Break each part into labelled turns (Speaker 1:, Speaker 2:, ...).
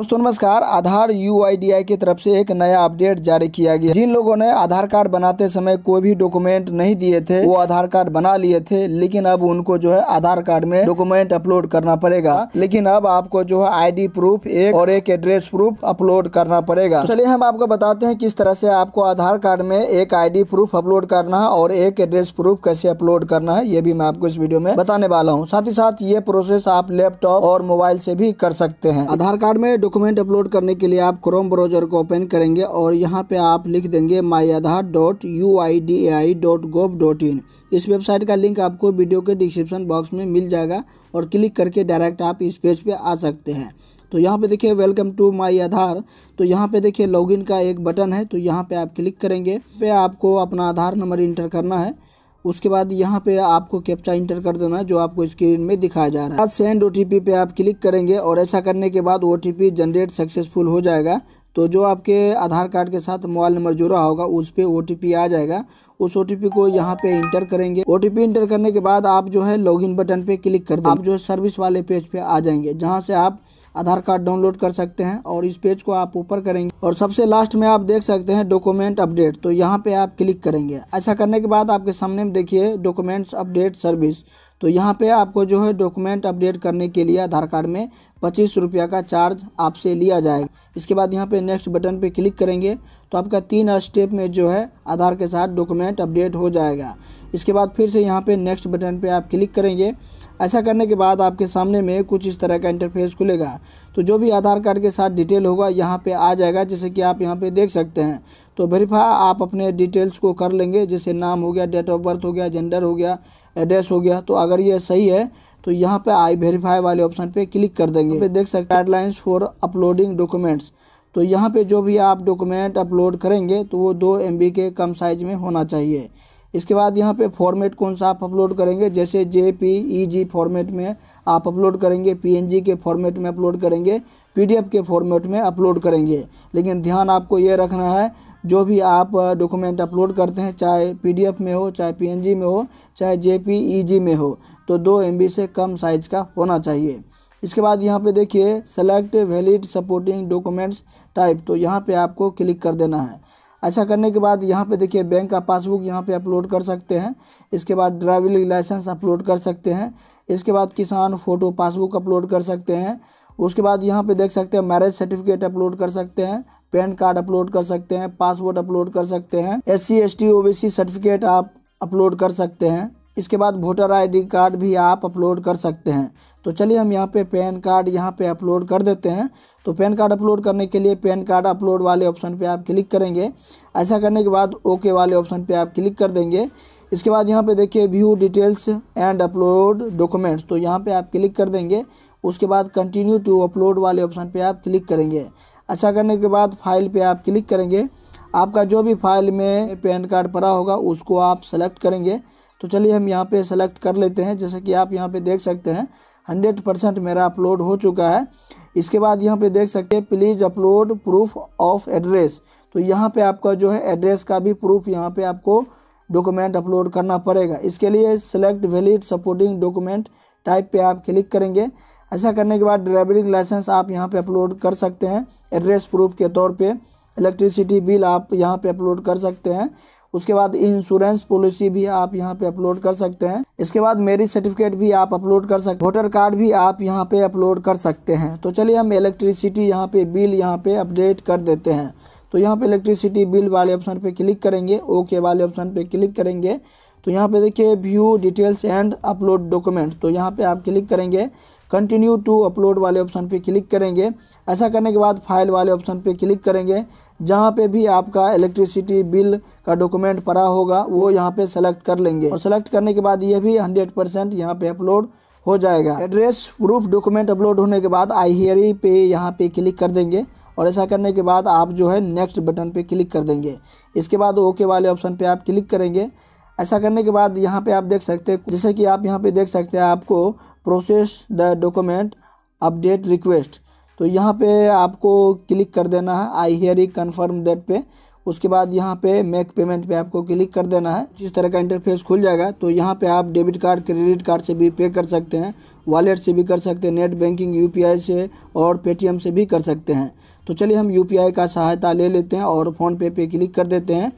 Speaker 1: दोस्तों नमस्कार आधार यू की तरफ से एक नया अपडेट जारी किया गया जिन लोगों ने आधार कार्ड बनाते समय कोई भी डॉक्यूमेंट नहीं दिए थे वो आधार कार्ड बना लिए थे लेकिन अब उनको जो है आधार कार्ड में डॉक्यूमेंट अपलोड करना पड़ेगा लेकिन अब आपको जो है आईडी प्रूफ एक और एक एड्रेस प्रूफ अपलोड करना पड़ेगा तो चलिए हम आपको बताते हैं किस तरह से आपको आधार कार्ड में एक आई प्रूफ अपलोड करना है और एक एड्रेस प्रूफ कैसे अपलोड करना है ये भी मैं आपको इस वीडियो में बताने वाला हूँ साथ ही साथ ये प्रोसेस आप लैपटॉप और मोबाइल से भी कर सकते हैं आधार कार्ड में डॉक्यूमेंट अपलोड करने के लिए आप क्रोम ब्राउजर को ओपन करेंगे और यहाँ पे आप लिख देंगे my Aadhaar dot U I D A I dot gov dot in इस वेबसाइट का लिंक आपको वीडियो के डिस्क्रिप्शन बॉक्स में मिल जाएगा और क्लिक करके डायरेक्ट आप इस पेज पे आ सकते हैं तो यहाँ पे देखिए वेलकम टू माई आधार तो यहाँ पे देखिए लॉगिन का एक बटन है तो यहाँ पे आप क्लिक करेंगे पे आपको अपना आधार नंबर इंटर करना है उसके बाद यहाँ पे आपको कैप्चा इंटर कर देना जो आपको स्क्रीन में दिखाया जा रहा है सेंड ओ पे आप क्लिक करेंगे और ऐसा करने के बाद ओ जनरेट सक्सेसफुल हो जाएगा तो जो आपके आधार कार्ड के साथ मोबाइल नंबर जुड़ा होगा उस पर ओ आ जाएगा उस ओ को यहाँ पे इंटर करेंगे ओ इंटर करने के बाद आप जो है लॉगिन बटन पे क्लिक कर दें आप जो है सर्विस वाले पेज पे आ जाएंगे जहाँ से आप आधार कार्ड डाउनलोड कर सकते हैं और इस पेज को आप ऊपर करेंगे और सबसे लास्ट में आप देख सकते हैं डॉक्यूमेंट अपडेट तो यहाँ पे आप क्लिक करेंगे ऐसा करने के बाद आपके सामने में देखिए डॉक्यूमेंट्स अपडेट सर्विस तो यहाँ पे आपको जो है डॉक्यूमेंट अपडेट करने के लिए आधार कार्ड में पच्चीस रुपया का चार्ज आपसे लिया जाएगा इसके बाद यहाँ पे नेक्स्ट बटन पे क्लिक करेंगे तो आपका तीन स्टेप में जो है आधार के साथ डॉक्यूमेंट अपडेट हो जाएगा इसके बाद फिर से यहाँ पे नेक्स्ट बटन पे आप क्लिक करेंगे ऐसा करने के बाद आपके सामने में कुछ इस तरह का इंटरफेस खुलेगा तो जो भी आधार कार्ड के साथ डिटेल होगा यहाँ पे आ जाएगा जैसे कि आप यहाँ पे देख सकते हैं तो वेरीफाई आप अपने डिटेल्स को कर लेंगे जैसे नाम हो गया डेट ऑफ बर्थ हो गया जेंडर हो गया एड्रेस हो गया तो अगर ये सही है तो यहाँ पर आई वेरीफाई वाले ऑप्शन पर क्लिक कर देंगे तो देख सकते गाइडलाइंस फॉर अपलोडिंग डॉक्यूमेंट्स तो यहाँ पे जो भी आप डॉक्यूमेंट अपलोड करेंगे तो वो दो एम के कम साइज में होना चाहिए इसके बाद यहाँ पे फॉर्मेट कौन सा आप अपलोड करेंगे जैसे जे पी ई जी फॉर्मेट में आप अपलोड करेंगे जी के फॉर्मेट में अपलोड करेंगे एफ के फॉर्मेट में अपलोड करेंगे लेकिन ध्यान आपको ये रखना है जो भी आप डॉक्यूमेंट अपलोड करते हैं चाहे एफ में हो चाहे जी में हो चाहे जी e में हो तो दो बी से कम साइज़ का होना चाहिए इसके बाद यहाँ पे देखिए select valid supporting documents type तो यहाँ पे आपको क्लिक कर देना है ऐसा करने के बाद यहाँ पे देखिए बैंक का पासबुक यहाँ पे अपलोड कर सकते हैं इसके बाद ड्राइविंग लाइसेंस अपलोड कर सकते हैं इसके बाद किसान फ़ोटो पासबुक अपलोड कर सकते हैं उसके बाद यहाँ पे देख सकते हैं मैरिज सर्टिफिकेट अपलोड कर सकते हैं पैन कार्ड अपलोड कर सकते हैं पासवर्ड अपलोड कर सकते हैं S C S T O C certificate आप अपलोड कर सकते हैं इसके बाद वोटर आईडी कार्ड भी आप अपलोड कर सकते हैं तो चलिए हम यहाँ पे पैन कार्ड यहाँ पे अपलोड कर देते हैं तो पैन कार्ड अपलोड करने के लिए पैन कार्ड अपलोड वाले ऑप्शन पे आप क्लिक करेंगे ऐसा करने के बाद ओके वाले ऑप्शन पे आप क्लिक कर देंगे इसके बाद यहाँ पे देखिए view details and upload documents तो यहाँ पर आप क्लिक कर देंगे उसके बाद कंटिन्यू टू अपलोड वाले ऑप्शन पर आप क्लिक करेंगे अच्छा करने के बाद फाइल पर आप क्लिक करेंगे आपका जो भी फाइल में पैन कार्ड पड़ा होगा उसको आप सेलेक्ट करेंगे तो चलिए हम यहाँ पे सेलेक्ट कर लेते हैं जैसे कि आप यहाँ पे देख सकते हैं हंड्रेड परसेंट मेरा अपलोड हो चुका है इसके बाद यहाँ पे देख सकते हैं please upload proof of address तो यहाँ पे आपका जो है एड्रेस का भी प्रूफ यहाँ पे आपको डॉक्यूमेंट अपलोड करना पड़ेगा इसके लिए select valid supporting document type पे आप क्लिक करेंगे ऐसा करने के बाद ड्राइविंग लाइसेंस आप यहाँ पर अपलोड कर सकते हैं एड्रेस प्रूफ के तौर पर इलेक्ट्रिसिटी बिल आप यहाँ पर अपलोड कर सकते हैं उसके बाद इंश्योरेंस पॉलिसी भी आप यहाँ पे अपलोड कर सकते हैं इसके बाद मेरिज सर्टिफिकेट भी आप अपलोड कर सकते वोटर कार्ड भी आप यहाँ पे अपलोड कर सकते हैं तो चलिए हम इलेक्ट्रिसिटी यहाँ पे बिल यहाँ पे अपडेट कर देते हैं तो यहाँ पे इलेक्ट्रिसिटी बिल वाले ऑप्शन पे क्लिक करेंगे ओके वाले ऑप्शन पे क्लिक करेंगे तो यहाँ पे देखिए view details and upload document तो यहाँ पे आप क्लिक करेंगे कंटिन्यू टू अपलोड वाले ऑप्शन पे क्लिक करेंगे ऐसा करने के बाद फाइल वाले ऑप्शन पे क्लिक करेंगे जहाँ पे भी आपका इलेक्ट्रिसिटी बिल का डॉक्यूमेंट पड़ा होगा वो यहाँ पे सेलेक्ट कर लेंगे और सेलेक्ट करने के बाद ये भी हंड्रेड परसेंट यहाँ पे अपलोड हो जाएगा एड्रेस प्रूफ डॉक्यूमेंट अपलोड होने के बाद आई हियरी पे यहाँ पे क्लिक कर देंगे और ऐसा करने के बाद आप जो है नेक्स्ट बटन पर क्लिक कर देंगे इसके बाद ओके वाले ऑप्शन पर आप क्लिक करेंगे ऐसा करने के बाद यहाँ पर आप देख सकते हैं जैसे कि आप यहाँ पर देख सकते हैं आपको process the document update request तो यहाँ पे आपको क्लिक कर देना है I hereby confirm that पे उसके बाद यहाँ पे मेक पेमेंट पे आपको क्लिक कर देना है जिस तरह का इंटरफेस खुल जाएगा तो यहाँ पे आप डेबिट कार्ड क्रेडिट कार्ड से भी पे कर सकते हैं वॉलेट से भी कर सकते हैं नेट बैंकिंग यूपीआई से और पेटीएम से भी कर सकते हैं तो चलिए हम यू का सहायता ले लेते हैं और फ़ोनपे पे क्लिक कर देते हैं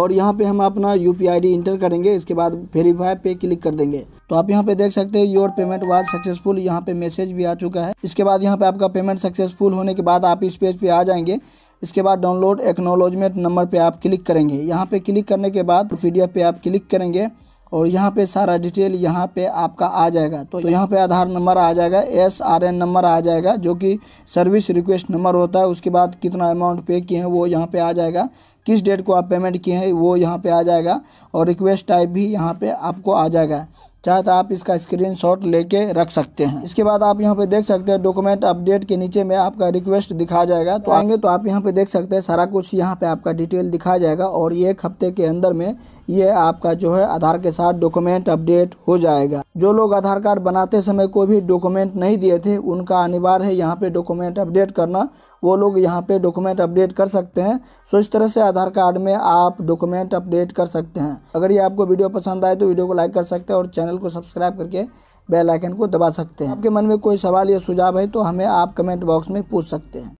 Speaker 1: और यहाँ पे हम अपना U P I D enter करेंगे इसके बाद वेरीफाई पे क्लिक कर देंगे तो आप यहाँ पे देख सकते हैं योर पेमेंट वाज सक्सेसफुल यहाँ पे मैसेज भी आ चुका है इसके बाद यहाँ पे आपका पेमेंट सक्सेसफुल होने के बाद आप इस पेज पे आ जाएंगे इसके बाद डाउनलोड एक्नोलॉजमेंट नंबर पे आप क्लिक करेंगे यहाँ पे क्लिक करने के बाद पी पे आप क्लिक करेंगे और यहाँ पे सारा डिटेल यहाँ पे आपका आ जाएगा तो यहाँ पे आधार नंबर आ जाएगा एस आर एन नंबर आ जाएगा जो कि सर्विस रिक्वेस्ट नंबर होता है उसके बाद कितना अमाउंट पे किए हैं वो यहाँ पे आ जाएगा किस डेट को आप पेमेंट किए हैं वो यहाँ पे आ जाएगा और रिक्वेस्ट टाइप भी यहाँ पे आपको आ जाएगा चाहे तो आप इसका स्क्रीनशॉट लेके रख सकते हैं इसके बाद आप यहाँ पे देख सकते हैं डॉक्यूमेंट अपडेट के नीचे में आपका रिक्वेस्ट दिखा जाएगा तो आएंगे तो आप यहाँ पे देख सकते हैं सारा कुछ यहाँ पे आपका डिटेल दिखा जाएगा और ये एक हफ्ते के अंदर में ये आपका जो है आधार के साथ डॉक्यूमेंट अपडेट हो जाएगा जो लोग आधार कार्ड बनाते समय कोई भी डॉक्यूमेंट नहीं दिए थे उनका अनिवार्य है यहाँ पे डॉक्यूमेंट अपडेट करना वो लोग यहाँ पे डॉक्यूमेंट अपडेट कर सकते हैं सो इस तरह से आधार कार्ड में आप डॉक्यूमेंट अपडेट कर सकते हैं अगर ये आपको वीडियो पसंद आए तो वीडियो को लाइक कर सकते हैं और चैनल चैनल को सब्सक्राइब करके बेल आइकन को दबा सकते हैं आपके मन में कोई सवाल या सुझाव है तो हमें आप कमेंट बॉक्स में पूछ सकते हैं